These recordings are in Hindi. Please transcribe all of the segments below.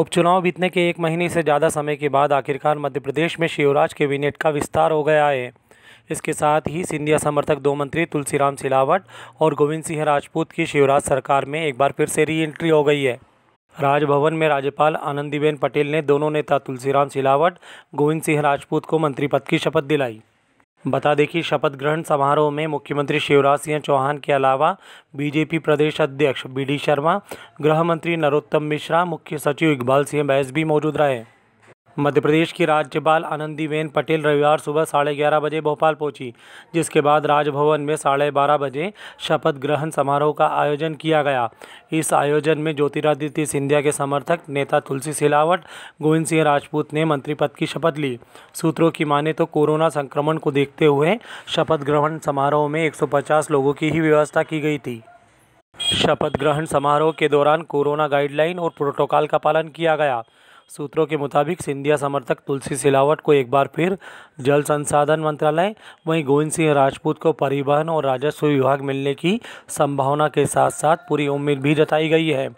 उपचुनाव बीतने के एक महीने से ज़्यादा समय के बाद आखिरकार मध्य प्रदेश में शिवराज कैबिनेट का विस्तार हो गया है इसके साथ ही सिंधिया समर्थक दो मंत्री तुलसीराम सिलावट और गोविंद सिंह राजपूत की शिवराज सरकार में एक बार फिर से री एंट्री हो गई है राजभवन में राज्यपाल आनंदीबेन पटेल ने दोनों नेता तुलसीराम सिलावट गोविंद सिंह राजपूत को मंत्री पद की शपथ दिलाई बता दें कि शपथ ग्रहण समारोह में मुख्यमंत्री शिवराज सिंह चौहान के अलावा बीजेपी प्रदेश अध्यक्ष बी डी शर्मा गृह मंत्री नरोत्तम मिश्रा मुख्य सचिव इकबाल सिंह बैस भी मौजूद रहे मध्य प्रदेश की राज्यपाल आनंदीबेन पटेल रविवार सुबह साढ़े ग्यारह बजे भोपाल पहुंची जिसके बाद राजभवन में साढ़े बारह बजे शपथ ग्रहण समारोह का आयोजन किया गया इस आयोजन में ज्योतिरादित्य सिंधिया के समर्थक नेता तुलसी सिलावट गोविंद सिंह राजपूत ने मंत्री पद की शपथ ली सूत्रों की माने तो कोरोना संक्रमण को देखते हुए शपथ ग्रहण समारोह में एक लोगों की ही व्यवस्था की गई थी शपथ ग्रहण समारोह के दौरान कोरोना गाइडलाइन और प्रोटोकॉल का पालन किया गया सूत्रों के मुताबिक सिंधिया समर्थक तुलसी सिलावट को एक बार फिर जल संसाधन मंत्रालय वहीं गोविंद सिंह राजपूत को परिवहन और राजस्व विभाग मिलने की संभावना के साथ साथ पूरी उम्मीद भी जताई गई है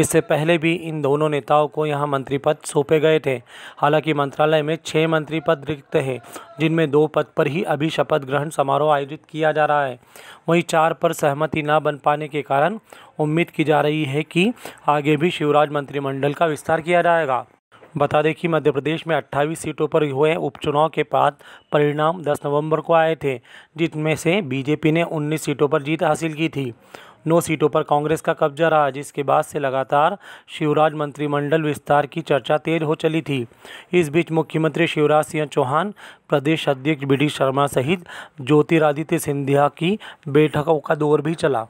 इससे पहले भी इन दोनों नेताओं को यहाँ मंत्री पद सौंपे गए थे हालांकि मंत्रालय में छः मंत्री पद रिक्त हैं जिनमें दो पद पर ही अभी शपथ ग्रहण समारोह आयोजित किया जा रहा है वहीं चार पर सहमति ना बन पाने के कारण उम्मीद की जा रही है कि आगे भी शिवराज मंत्रिमंडल का विस्तार किया जाएगा बता दें कि मध्य प्रदेश में 28 सीटों पर हुए उपचुनाव के बाद परिणाम 10 नवंबर को आए थे जिनमें से बीजेपी ने 19 सीटों पर जीत हासिल की थी नौ सीटों पर कांग्रेस का कब्जा रहा जिसके बाद से लगातार शिवराज मंत्रिमंडल विस्तार की चर्चा तेज हो चली थी इस बीच मुख्यमंत्री शिवराज सिंह चौहान प्रदेश अध्यक्ष बी डी शर्मा सहित ज्योतिरादित्य सिंधिया की बैठकों का दौर भी चला